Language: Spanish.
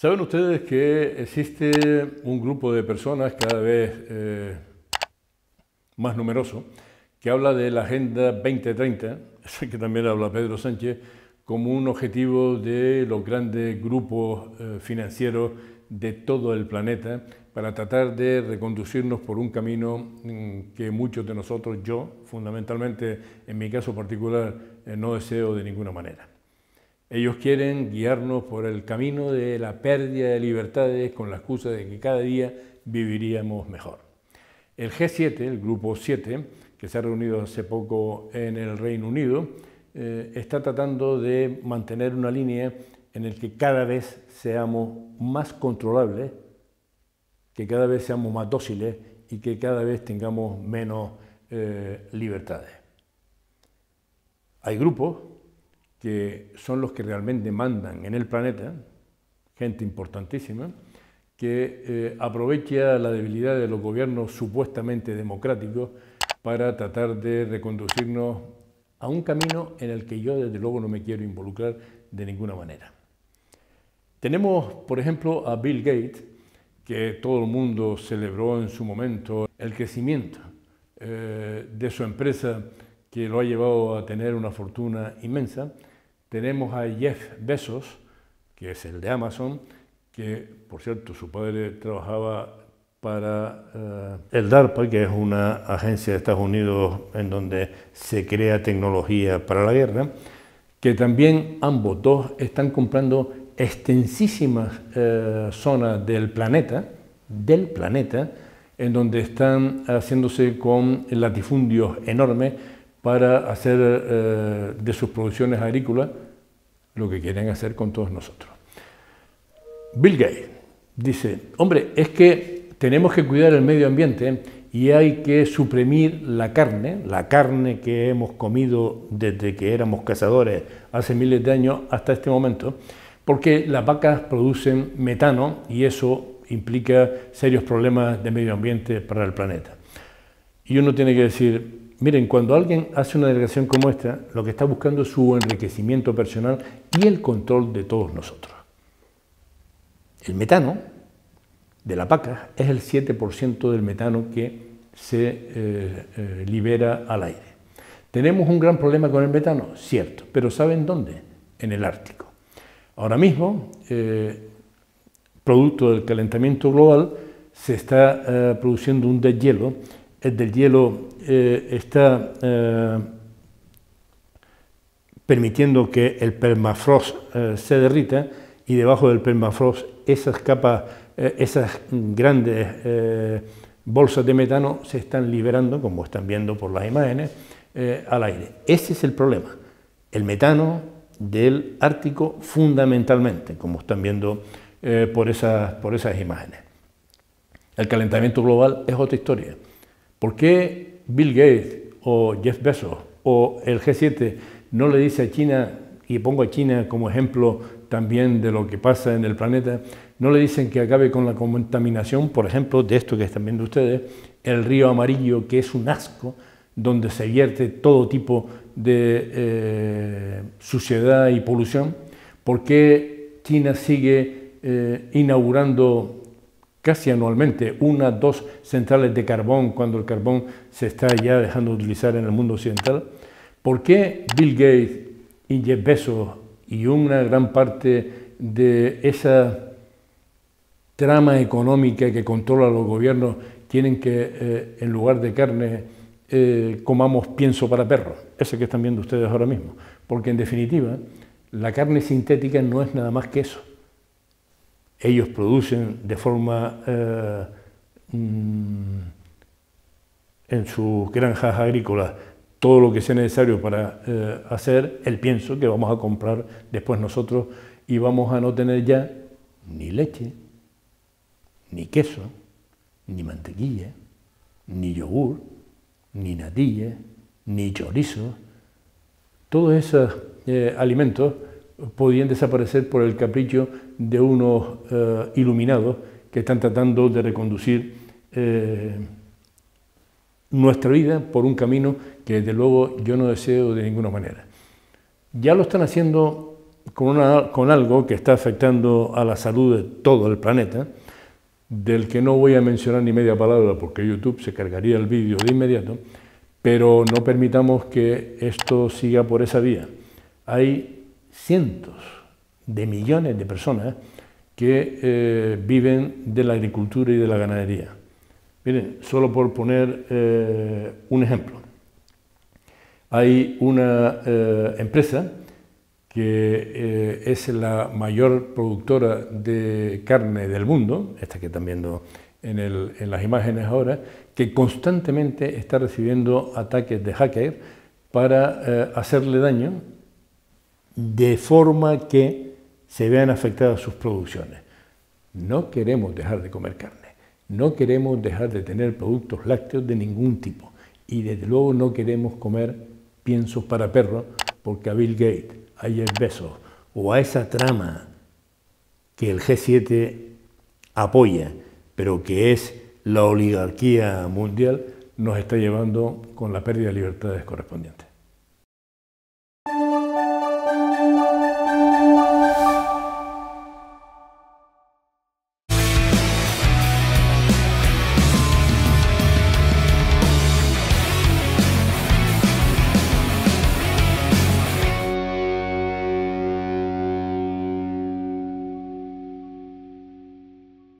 Saben ustedes que existe un grupo de personas cada vez eh, más numeroso que habla de la Agenda 2030, que también habla Pedro Sánchez, como un objetivo de los grandes grupos eh, financieros de todo el planeta para tratar de reconducirnos por un camino mm, que muchos de nosotros, yo fundamentalmente, en mi caso particular, eh, no deseo de ninguna manera. Ellos quieren guiarnos por el camino de la pérdida de libertades con la excusa de que cada día viviríamos mejor. El G7, el Grupo 7, que se ha reunido hace poco en el Reino Unido, eh, está tratando de mantener una línea en la que cada vez seamos más controlables, que cada vez seamos más dóciles y que cada vez tengamos menos eh, libertades. Hay grupos que son los que realmente mandan en el planeta, gente importantísima, que eh, aprovecha la debilidad de los gobiernos supuestamente democráticos para tratar de reconducirnos a un camino en el que yo desde luego no me quiero involucrar de ninguna manera. Tenemos, por ejemplo, a Bill Gates, que todo el mundo celebró en su momento el crecimiento eh, de su empresa que lo ha llevado a tener una fortuna inmensa, tenemos a Jeff Bezos, que es el de Amazon, que por cierto su padre trabajaba para eh, el DARPA, que es una agencia de Estados Unidos en donde se crea tecnología para la guerra, que también ambos dos están comprando extensísimas eh, zonas del planeta, del planeta, en donde están haciéndose con latifundios enormes para hacer eh, de sus producciones agrícolas lo que quieren hacer con todos nosotros. Bill Gates dice, hombre, es que tenemos que cuidar el medio ambiente y hay que suprimir la carne, la carne que hemos comido desde que éramos cazadores hace miles de años hasta este momento, porque las vacas producen metano y eso implica serios problemas de medio ambiente para el planeta. Y uno tiene que decir, Miren, cuando alguien hace una delegación como esta, lo que está buscando es su enriquecimiento personal y el control de todos nosotros. El metano de la paca es el 7% del metano que se eh, eh, libera al aire. ¿Tenemos un gran problema con el metano? Cierto, pero ¿saben dónde? En el Ártico. Ahora mismo, eh, producto del calentamiento global, se está produciendo un deshielo eh, del hielo eh, está eh, permitiendo que el permafrost se derrita y debajo del permafrost esas capas, esas grandes bolsas de metano se están liberando, como están viendo por las imágenes, al aire. Ese es el problema, el metano del Ártico fundamentalmente, como están viendo por, esas, por esas imágenes. El calentamiento global es otra historia. ¿Por qué Bill Gates o Jeff Bezos o el G7 no le dice a China, y pongo a China como ejemplo también de lo que pasa en el planeta, no le dicen que acabe con la contaminación, por ejemplo, de esto que están viendo ustedes, el río amarillo, que es un asco, donde se vierte todo tipo de eh, suciedad y polución? ¿Por qué China sigue eh, inaugurando casi anualmente, una, dos centrales de carbón cuando el carbón se está ya dejando de utilizar en el mundo occidental? ¿Por qué Bill Gates y Jeff Bezos y una gran parte de esa trama económica que controla los gobiernos tienen que, eh, en lugar de carne, eh, comamos pienso para perros, ese que están viendo ustedes ahora mismo. Porque en definitiva, la carne sintética no es nada más que eso ellos producen de forma eh, mm, en sus granjas agrícolas todo lo que sea necesario para eh, hacer el pienso que vamos a comprar después nosotros y vamos a no tener ya ni leche, ni queso, ni mantequilla, ni yogur, ni natilla, ni chorizo. Todos esos eh, alimentos podían desaparecer por el capricho de unos eh, iluminados que están tratando de reconducir eh, nuestra vida por un camino que desde luego yo no deseo de ninguna manera. Ya lo están haciendo con, una, con algo que está afectando a la salud de todo el planeta, del que no voy a mencionar ni media palabra porque YouTube se cargaría el vídeo de inmediato, pero no permitamos que esto siga por esa vía. Hay cientos de millones de personas que eh, viven de la agricultura y de la ganadería. Miren, solo por poner eh, un ejemplo, hay una eh, empresa que es la mayor productora de carne del mundo, esta que están viendo en, las imágenes ahora, que constantemente está recibiendo ataques de hacker para hacerle daño de forma que se vean afectadas sus producciones. No queremos dejar de comer carne, no queremos dejar de tener productos lácteos de ningún tipo y desde luego no queremos comer piensos para perros porque a Bill Gates, a Jeff Bezos o a esa trama que el G7 apoya, pero que es la oligarquía mundial, nos está llevando con la pérdida de libertades correspondientes.